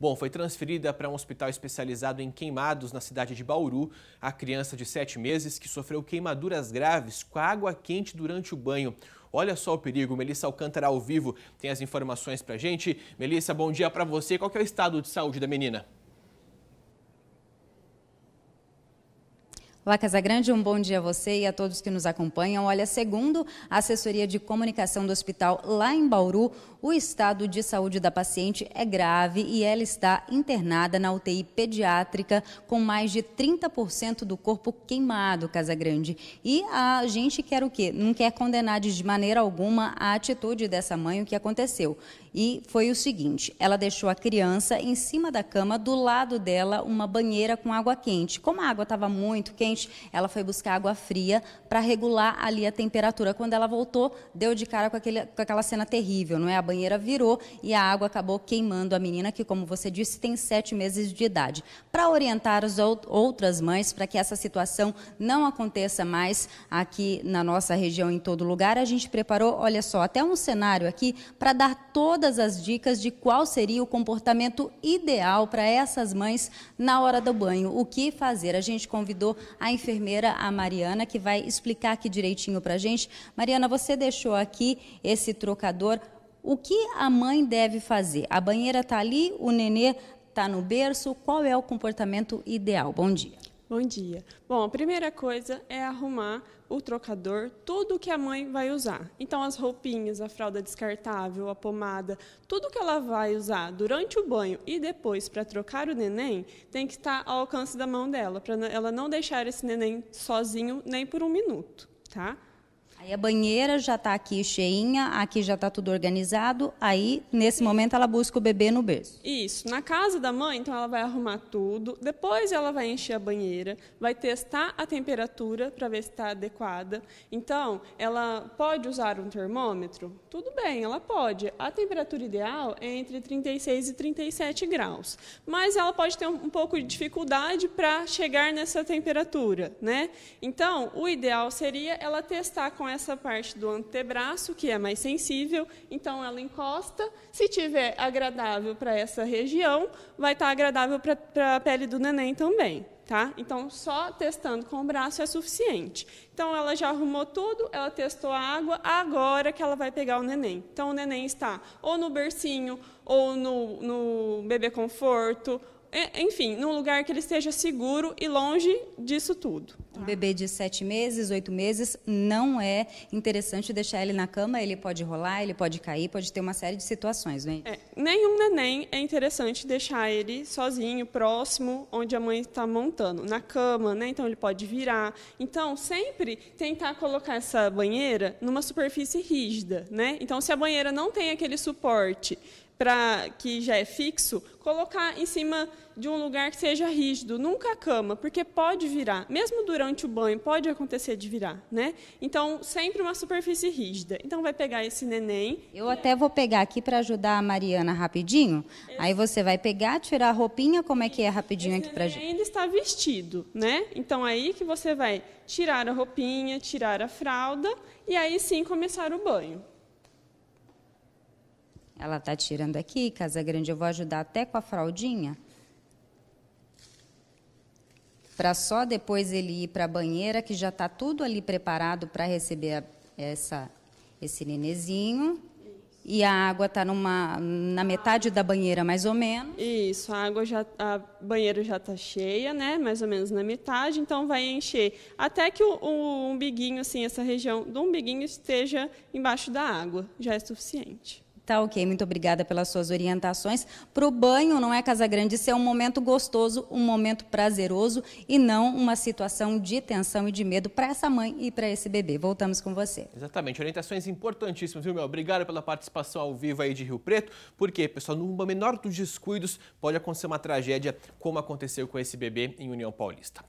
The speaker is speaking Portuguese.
Bom, foi transferida para um hospital especializado em queimados na cidade de Bauru a criança de 7 meses que sofreu queimaduras graves com água quente durante o banho. Olha só o perigo. Melissa Alcântara ao vivo tem as informações para gente. Melissa, bom dia para você. Qual é o estado de saúde da menina? Olá, Casagrande, um bom dia a você e a todos que nos acompanham. Olha, segundo a assessoria de comunicação do hospital lá em Bauru, o estado de saúde da paciente é grave e ela está internada na UTI pediátrica com mais de 30% do corpo queimado, Casagrande. E a gente quer o quê? Não quer condenar de maneira alguma a atitude dessa mãe, o que aconteceu. E foi o seguinte: ela deixou a criança em cima da cama, do lado dela, uma banheira com água quente. Como a água estava muito quente, ela foi buscar água fria para regular ali a temperatura. Quando ela voltou, deu de cara com, aquele, com aquela cena terrível, não é? A banheira virou e a água acabou queimando a menina, que, como você disse, tem sete meses de idade. Para orientar as outras mães para que essa situação não aconteça mais aqui na nossa região, em todo lugar, a gente preparou, olha só, até um cenário aqui para dar todas as dicas de qual seria o comportamento ideal para essas mães na hora do banho. O que fazer? A gente convidou a a enfermeira, a Mariana, que vai explicar aqui direitinho para a gente. Mariana, você deixou aqui esse trocador. O que a mãe deve fazer? A banheira está ali, o nenê está no berço. Qual é o comportamento ideal? Bom dia. Bom dia. Bom, a primeira coisa é arrumar o trocador, tudo que a mãe vai usar. Então, as roupinhas, a fralda descartável, a pomada, tudo que ela vai usar durante o banho e depois para trocar o neném, tem que estar tá ao alcance da mão dela, para ela não deixar esse neném sozinho nem por um minuto, tá? Aí a banheira já está aqui cheinha, aqui já está tudo organizado. Aí, nesse momento, ela busca o bebê no berço. Isso. Na casa da mãe, então, ela vai arrumar tudo. Depois, ela vai encher a banheira, vai testar a temperatura para ver se está adequada. Então, ela pode usar um termômetro? Tudo bem, ela pode. A temperatura ideal é entre 36 e 37 graus. Mas ela pode ter um pouco de dificuldade para chegar nessa temperatura, né? Então, o ideal seria ela testar com essa parte do antebraço, que é mais sensível, então ela encosta. Se tiver agradável para essa região, vai estar tá agradável para a pele do neném também. Tá? Então, só testando com o braço é suficiente. Então, ela já arrumou tudo, ela testou a água, agora que ela vai pegar o neném. Então, o neném está ou no bercinho, ou no, no bebê conforto, é, enfim, num lugar que ele esteja seguro e longe disso tudo. Um bebê de sete meses, oito meses, não é interessante deixar ele na cama, ele pode rolar, ele pode cair, pode ter uma série de situações, né? É, nenhum neném é interessante deixar ele sozinho, próximo, onde a mãe está montando, na cama, né? Então ele pode virar. Então, sempre tentar colocar essa banheira numa superfície rígida, né? Então, se a banheira não tem aquele suporte para que já é fixo, colocar em cima de um lugar que seja rígido, nunca a cama, porque pode virar, mesmo durante o banho pode acontecer de virar, né? Então sempre uma superfície rígida. Então vai pegar esse neném. Eu até vou pegar aqui para ajudar a Mariana rapidinho. Esse... Aí você vai pegar, tirar a roupinha, como é que é rapidinho esse aqui para gente? Ainda está vestido, né? Então aí que você vai tirar a roupinha, tirar a fralda e aí sim começar o banho. Ela está tirando aqui, Casa Grande, eu vou ajudar até com a fraldinha. Para só depois ele ir para a banheira, que já está tudo ali preparado para receber a, essa, esse nenezinho. E a água está na metade da banheira, mais ou menos. Isso, a água já, a banheira já está cheia, né? Mais ou menos na metade, então vai encher até que o, o umbiguinho, assim, essa região do umbiguinho esteja embaixo da água, já é suficiente. Tá ok, muito obrigada pelas suas orientações. Para o banho, não é Casa Grande, isso é um momento gostoso, um momento prazeroso e não uma situação de tensão e de medo para essa mãe e para esse bebê. Voltamos com você. Exatamente, orientações importantíssimas, viu, meu? Obrigado pela participação ao vivo aí de Rio Preto, porque, pessoal, no menor dos descuidos pode acontecer uma tragédia como aconteceu com esse bebê em União Paulista.